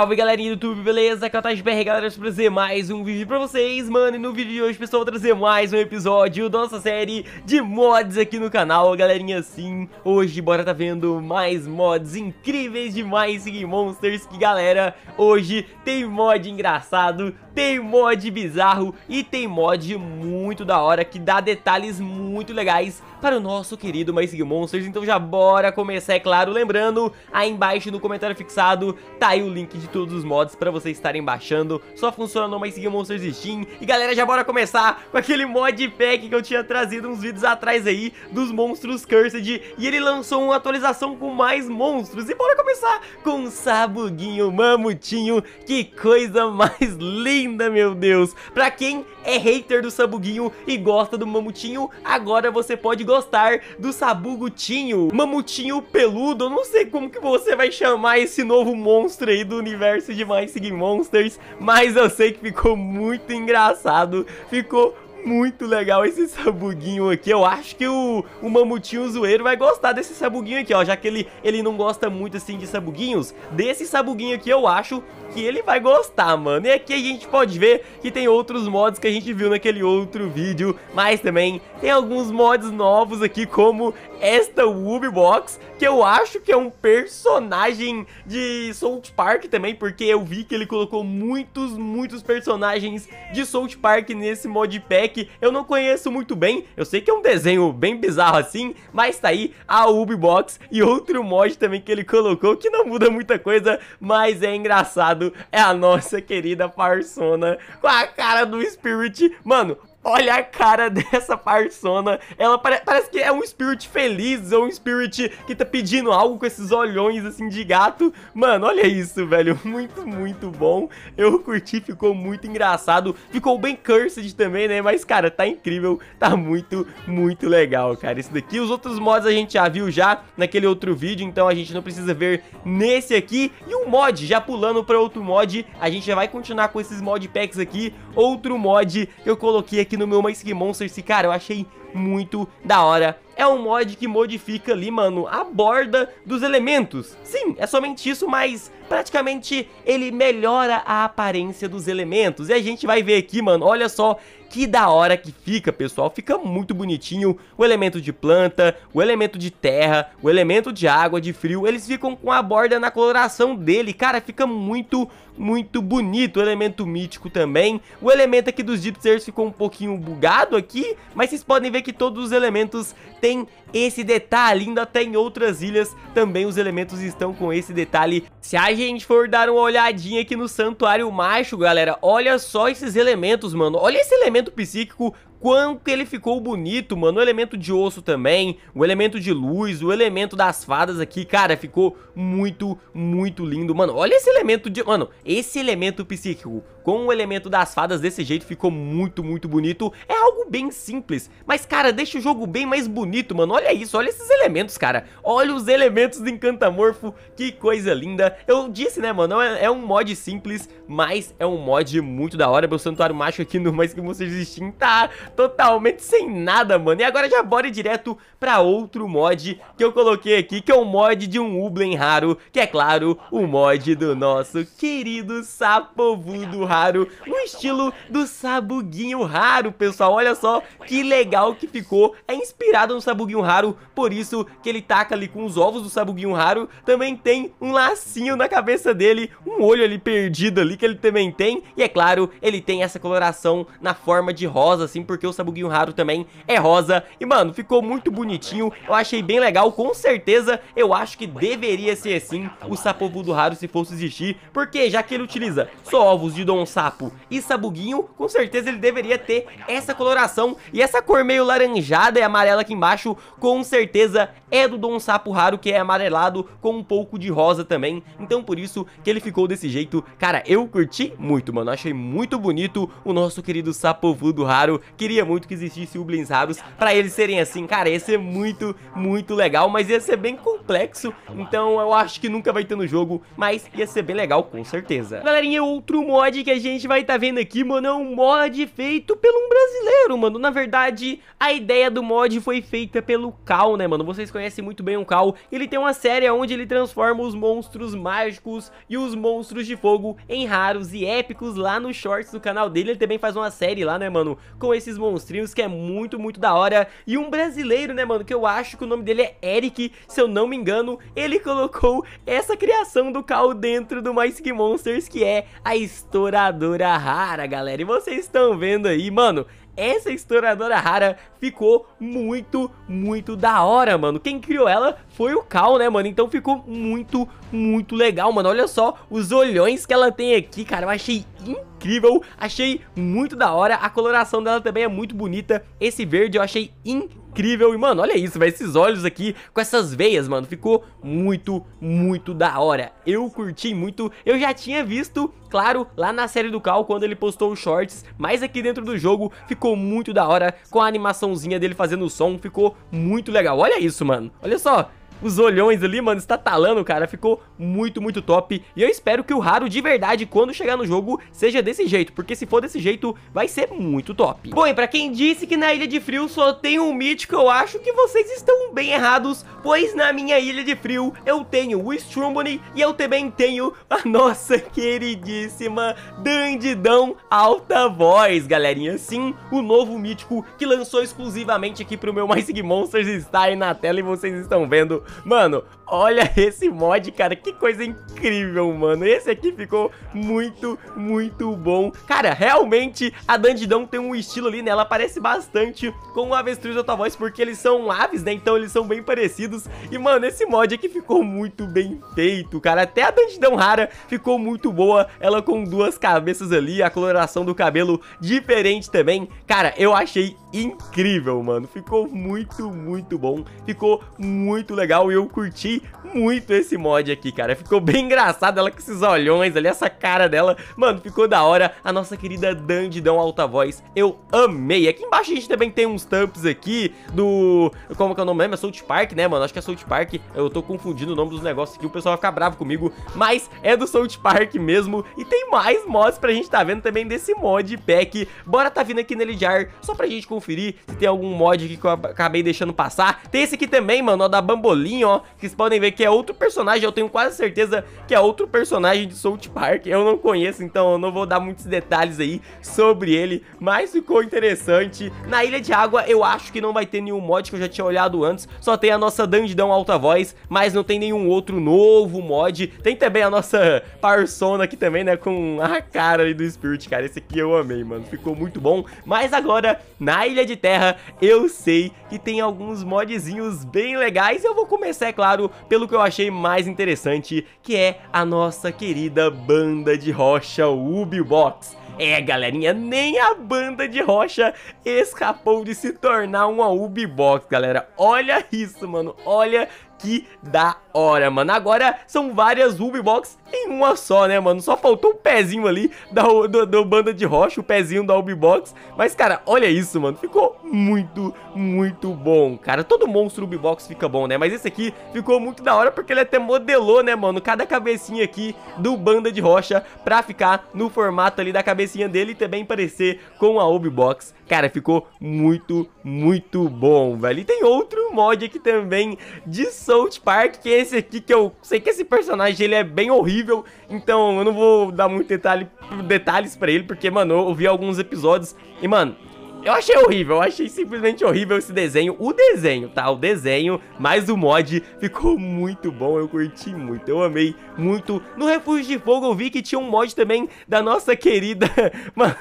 Salve galerinha do YouTube, beleza? Aqui é o Tajberg, galera, pra trazer mais um vídeo pra vocês, mano E no vídeo de hoje, pessoal, vou trazer mais um episódio da nossa série de mods aqui no canal Galerinha, sim, hoje bora tá vendo mais mods incríveis demais em Monsters Que galera, hoje tem mod engraçado, tem mod bizarro e tem mod muito da hora Que dá detalhes muito legais para o nosso querido My Monsters Então já bora começar, é claro, lembrando, aí embaixo no comentário fixado tá aí o link de todos os mods pra vocês estarem baixando. Só funciona no My Monsters Steam. E galera, já bora começar com aquele mod pack que eu tinha trazido uns vídeos atrás aí dos monstros Cursed. E ele lançou uma atualização com mais monstros. E bora começar com o sabuguinho mamutinho. Que coisa mais linda, meu Deus. Pra quem é hater do Sabuguinho e gosta do Mamutinho, agora você pode gostar do Sabugutinho. Mamutinho peludo, eu não sei como que você vai chamar esse novo monstro aí do universo de My Sig Monsters, mas eu sei que ficou muito engraçado, ficou muito legal esse sabuguinho aqui. Eu acho que o, o mamutinho zoeiro vai gostar desse sabuguinho aqui, ó. Já que ele, ele não gosta muito, assim, de sabuguinhos. Desse sabuguinho aqui, eu acho que ele vai gostar, mano. E aqui a gente pode ver que tem outros mods que a gente viu naquele outro vídeo. Mas também tem alguns mods novos aqui, como esta Ubi Box, que eu acho que é um personagem de South Park também, porque eu vi que ele colocou muitos, muitos personagens de South Park nesse modpack moleque, eu não conheço muito bem, eu sei que é um desenho bem bizarro assim, mas tá aí a Ubibox e outro mod também que ele colocou, que não muda muita coisa, mas é engraçado, é a nossa querida Parsona com a cara do Spirit. Mano, Olha a cara dessa persona. Ela pare parece que é um spirit feliz, ou é um spirit que tá pedindo algo com esses olhões, assim, de gato. Mano, olha isso, velho. Muito, muito bom. Eu curti, ficou muito engraçado. Ficou bem cursed também, né? Mas, cara, tá incrível. Tá muito, muito legal, cara. Esse daqui, os outros mods a gente já viu já naquele outro vídeo, então a gente não precisa ver nesse aqui. E o um mod, já pulando pra outro mod, a gente já vai continuar com esses mod packs aqui. Outro mod que eu coloquei aqui aqui no meu My Monsters e, cara, eu achei muito da hora. É um mod que modifica ali, mano, a borda dos elementos. Sim, é somente isso, mas praticamente ele melhora a aparência dos elementos. E a gente vai ver aqui, mano, olha só que da hora que fica, pessoal. Fica muito bonitinho o elemento de planta, o elemento de terra, o elemento de água, de frio. Eles ficam com a borda na coloração dele. Cara, fica muito, muito bonito. O elemento mítico também. O elemento aqui dos Dipsters ficou um pouquinho bugado aqui, mas vocês podem ver que todos os elementos têm esse detalhe, ainda até tá em outras ilhas também os elementos estão com esse detalhe. Se a gente for dar uma olhadinha aqui no Santuário macho galera, olha só esses elementos, mano. Olha esse elemento psíquico quanto ele ficou bonito, mano. O elemento de osso também, o elemento de luz, o elemento das fadas aqui, cara, ficou muito, muito lindo. Mano, olha esse elemento de... Mano, esse elemento psíquico com o elemento das fadas desse jeito ficou muito, muito bonito. É algo bem simples, mas, cara, deixa o jogo bem mais bonito, mano. Olha isso, olha esses elementos, cara. Olha os elementos do Encantamorfo, que coisa linda. Eu disse, né, mano, é, é um mod simples, mas é um mod muito da hora. Meu santuário macho aqui no Mais Que vocês Existir tá totalmente sem nada, mano. E agora já bora direto pra outro mod que eu coloquei aqui, que é um mod de um Ublen raro, que é claro, o mod do nosso querido Sapovudo raro, no estilo do Sabuguinho raro, pessoal. Olha só que legal que ficou, é inspirado no Sabuguinho raro, por isso que ele taca ali com os ovos do Sabuguinho raro, também tem um lacinho na cabeça dele, um olho ali perdido ali que ele também tem, e é claro, ele tem essa coloração na forma de rosa, assim, porque porque o sabuguinho raro também é rosa. E, mano, ficou muito bonitinho, eu achei bem legal, com certeza eu acho que deveria ser assim o sapovudo raro se fosse existir, porque já que ele utiliza só ovos de Dom Sapo e sabuguinho, com certeza ele deveria ter essa coloração e essa cor meio laranjada e amarela aqui embaixo, com certeza é do Dom Sapo Raro, que é amarelado com um pouco de rosa também. Então por isso que ele ficou desse jeito. Cara, eu curti muito, mano. Achei muito bonito o nosso querido Sapo Voodoo Raro. Queria muito que existisse blins Raros pra eles serem assim. Cara, ia ser muito, muito legal, mas ia ser bem complexo. Então eu acho que nunca vai ter no jogo, mas ia ser bem legal com certeza. Galerinha, outro mod que a gente vai estar tá vendo aqui, mano, é um mod feito pelo um brasileiro, mano. Na verdade, a ideia do mod foi feita pelo Cal, né, mano? Vocês conhecem conhece muito bem o Cal, ele tem uma série onde ele transforma os monstros mágicos e os monstros de fogo em raros e épicos lá nos shorts do canal dele. Ele também faz uma série lá, né, mano, com esses monstrinhos que é muito, muito da hora. E um brasileiro, né, mano, que eu acho que o nome dele é Eric, se eu não me engano, ele colocou essa criação do Cal dentro do My Monsters, que é a estouradora rara, galera. E vocês estão vendo aí, mano, essa estouradora rara ficou muito, muito da hora, mano. Quem criou ela foi o Cal, né, mano? Então ficou muito, muito legal, mano. Olha só os olhões que ela tem aqui, cara. Eu achei incrível, achei muito da hora. A coloração dela também é muito bonita. Esse verde eu achei incrível incrível. E, mano, olha isso, velho. Esses olhos aqui com essas veias, mano. Ficou muito, muito da hora. Eu curti muito. Eu já tinha visto, claro, lá na série do Cal, quando ele postou os shorts. Mas aqui dentro do jogo ficou muito da hora. Com a animaçãozinha dele fazendo o som, ficou muito legal. Olha isso, mano. Olha só os olhões ali, mano, está talando, cara. Ficou muito, muito top. E eu espero que o raro de verdade, quando chegar no jogo, seja desse jeito. Porque se for desse jeito, vai ser muito top. Bom, e pra quem disse que na Ilha de Frio só tem um mítico, eu acho que vocês estão bem errados. Pois na minha Ilha de Frio, eu tenho o Strumbony e eu também tenho a nossa queridíssima Dandidão Alta Voz, galerinha. Sim, o novo mítico que lançou exclusivamente aqui pro meu My Sig Monsters está aí na tela e vocês estão vendo Mano, Olha esse mod, cara, que coisa incrível, mano. Esse aqui ficou muito, muito bom. Cara, realmente a Dandidão tem um estilo ali, né? Ela parece bastante com o avestruz da tua voz, porque eles são aves, né? Então eles são bem parecidos. E, mano, esse mod aqui ficou muito bem feito, cara. Até a Dandidão rara ficou muito boa. Ela com duas cabeças ali, a coloração do cabelo diferente também. Cara, eu achei incrível, mano. Ficou muito, muito bom. Ficou muito legal e eu curti muito esse mod aqui, cara. Ficou bem engraçado ela com esses olhões ali, essa cara dela. Mano, ficou da hora. A nossa querida Dandidão Alta Voz, eu amei. Aqui embaixo a gente também tem uns thumps aqui do... Como que é o nome mesmo? É South Park, né, mano? Acho que é South Park. Eu tô confundindo o nome dos negócios aqui. O pessoal vai ficar bravo comigo. Mas é do South Park mesmo. E tem mais mods pra gente tá vendo também desse mod pack. Bora tá vindo aqui nele jar só pra gente conferir se tem algum mod aqui que eu acabei deixando passar. Tem esse aqui também, mano, ó, da Bambolinha, ó, que vocês podem podem ver que é outro personagem, eu tenho quase certeza que é outro personagem de South Park, eu não conheço, então eu não vou dar muitos detalhes aí sobre ele, mas ficou interessante. Na Ilha de Água eu acho que não vai ter nenhum mod que eu já tinha olhado antes, só tem a nossa Dandidão Alta Voz, mas não tem nenhum outro novo mod, tem também a nossa Parsona aqui também, né, com a cara ali do Spirit, cara, esse aqui eu amei, mano, ficou muito bom, mas agora, na Ilha de Terra, eu sei que tem alguns modzinhos bem legais, eu vou começar, é claro, pelo que eu achei mais interessante, que é a nossa querida banda de rocha UbiBox. É, galerinha, nem a banda de rocha escapou de se tornar uma UbiBox, galera. Olha isso, mano. Olha que da hora, mano. Agora são várias Ruby Box em uma só, né, mano? Só faltou o um pezinho ali da do, do, banda de rocha, o pezinho da Ruby Box. Mas, cara, olha isso, mano. Ficou muito, muito bom, cara. Todo monstro Ruby Box fica bom, né? Mas esse aqui ficou muito da hora porque ele até modelou, né, mano? Cada cabecinha aqui do banda de rocha pra ficar no formato ali da cabecinha dele e também parecer com a Ruby Box Cara, ficou muito, muito bom, velho. E tem outro mod aqui também de South Park, que é esse aqui, que eu sei que esse personagem, ele é bem horrível, então eu não vou dar muito detalhe, detalhes pra ele, porque, mano, eu vi alguns episódios e, mano, eu achei horrível, eu achei simplesmente horrível esse desenho. O desenho, tá? O desenho, mais o mod, ficou muito bom, eu curti muito, eu amei muito. No Refúgio de Fogo eu vi que tinha um mod também da nossa querida... Mano,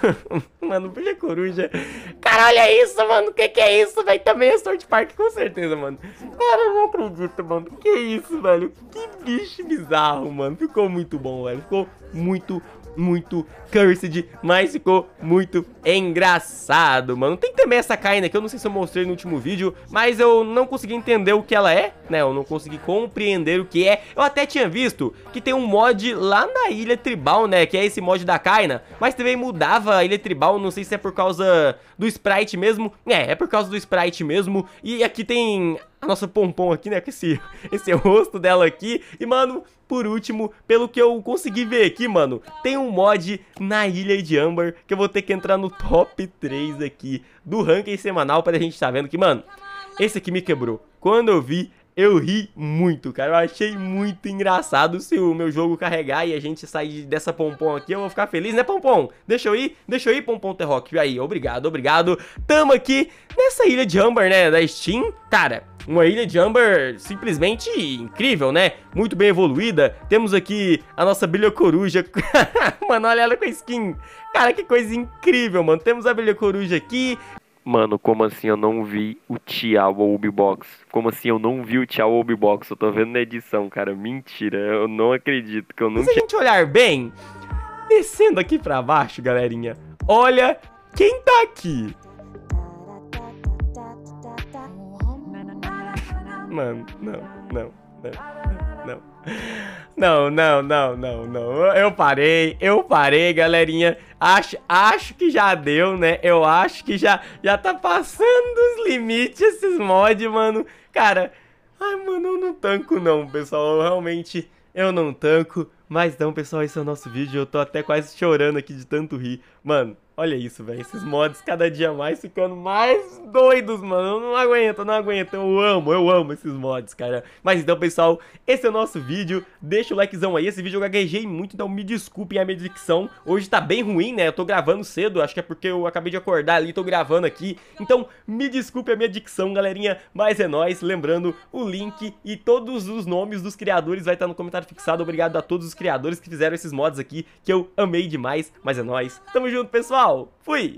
mano puxa coruja. Cara, olha isso, mano, o que que é isso, velho? Também é Sword Park, com certeza, mano. Cara, eu não acredito, mano. Que é isso, velho? Que bicho bizarro, mano. Ficou muito bom, velho. Ficou muito muito cursed, mas ficou muito engraçado, mano. Tem também essa Kaina que eu não sei se eu mostrei no último vídeo, mas eu não consegui entender o que ela é, né? Eu não consegui compreender o que é. Eu até tinha visto que tem um mod lá na Ilha Tribal, né? Que é esse mod da Kaina, mas também mudava a Ilha Tribal, não sei se é por causa do sprite mesmo. É, é por causa do sprite mesmo. E aqui tem a nossa pompom aqui, né? Com esse, esse rosto dela aqui. E, mano, por último, pelo que eu consegui ver aqui, mano, tem um mod na Ilha de Amber que eu vou ter que entrar no top 3 aqui do ranking semanal pra gente tá vendo que, mano, esse aqui me quebrou. Quando eu vi, eu ri muito, cara. Eu achei muito engraçado. Se o meu jogo carregar e a gente sair dessa pompom aqui, eu vou ficar feliz, né, pompom? Deixa eu ir, deixa eu ir, pompom Terrock. Aí, obrigado, obrigado. Tamo aqui nessa ilha de Amber, né, da Steam. Cara, uma ilha de Amber simplesmente incrível, né? Muito bem evoluída. Temos aqui a nossa Bilha Coruja. mano, olha ela com a skin. Cara, que coisa incrível, mano. Temos a Bilha Coruja aqui. Mano, como assim eu não vi o Tial Obi Box? Como assim eu não vi o Tial Obi Box? Eu tô vendo na edição, cara. Mentira, eu não acredito que eu não. Nunca... Se a gente olhar bem, descendo aqui pra baixo, galerinha, olha quem tá aqui. Mano, não, não, não, não. Não, não, não, não, não. Eu parei, eu parei, galerinha. Acho, acho que já deu, né? Eu acho que já, já tá passando os limites esses mods, mano. Cara, ai, mano, eu não tanco não, pessoal. Eu realmente, eu não tanco. Mas não, pessoal, esse é o nosso vídeo. Eu tô até quase chorando aqui de tanto rir. Mano, Olha isso, velho. Esses mods cada dia mais ficando mais doidos, mano. Eu não aguento, não aguento. Eu amo, eu amo esses mods, cara. Mas então, pessoal, esse é o nosso vídeo. Deixa o likezão aí. Esse vídeo eu gaguejei muito, então me desculpem a minha dicção. Hoje tá bem ruim, né? Eu tô gravando cedo. Acho que é porque eu acabei de acordar ali e tô gravando aqui. Então, me desculpe a minha dicção, galerinha. Mas é nóis. Lembrando, o link e todos os nomes dos criadores vai estar no comentário fixado. Obrigado a todos os criadores que fizeram esses mods aqui, que eu amei demais. Mas é nóis. Tamo junto, pessoal. Tchau, fui!